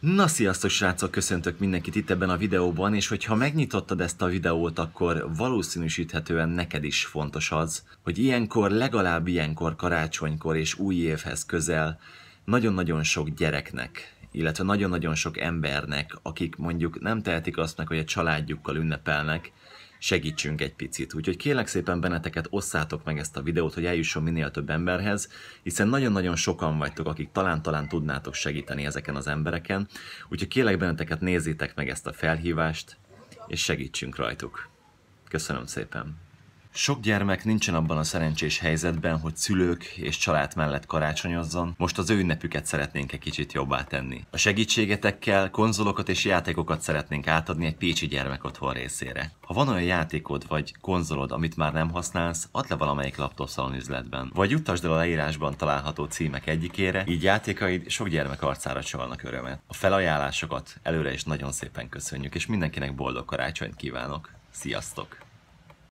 Na sziasztok srácok, köszöntök mindenkit itt ebben a videóban, és hogyha megnyitottad ezt a videót, akkor valószínűsíthetően neked is fontos az, hogy ilyenkor, legalább ilyenkor karácsonykor és új évhez közel nagyon-nagyon sok gyereknek, illetve nagyon-nagyon sok embernek, akik mondjuk nem tehetik azt meg, hogy a családjukkal ünnepelnek, segítsünk egy picit. Úgyhogy kérlek szépen benneteket, osszátok meg ezt a videót, hogy eljusson minél több emberhez, hiszen nagyon-nagyon sokan vagytok, akik talán-talán tudnátok segíteni ezeken az embereken. Úgyhogy kérlek benneteket, nézzétek meg ezt a felhívást, és segítsünk rajtuk. Köszönöm szépen! Sok gyermek nincsen abban a szerencsés helyzetben, hogy szülők és család mellett karácsonyozzon, most az ő ünnepüket szeretnénk egy kicsit jobbá tenni. A segítségetekkel konzolokat és játékokat szeretnénk átadni egy pécsi gyermek otthon részére. Ha van olyan játékod vagy konzolod, amit már nem használsz, add le valamelyik laptop szalon üzletben. Vagy juttasd el a leírásban található címek egyikére, így játékaid sok gyermek arcára csalnak örömet. A felajánlásokat előre is nagyon szépen köszönjük, és mindenkinek boldog karácsonyt kívánok. Sziasztok!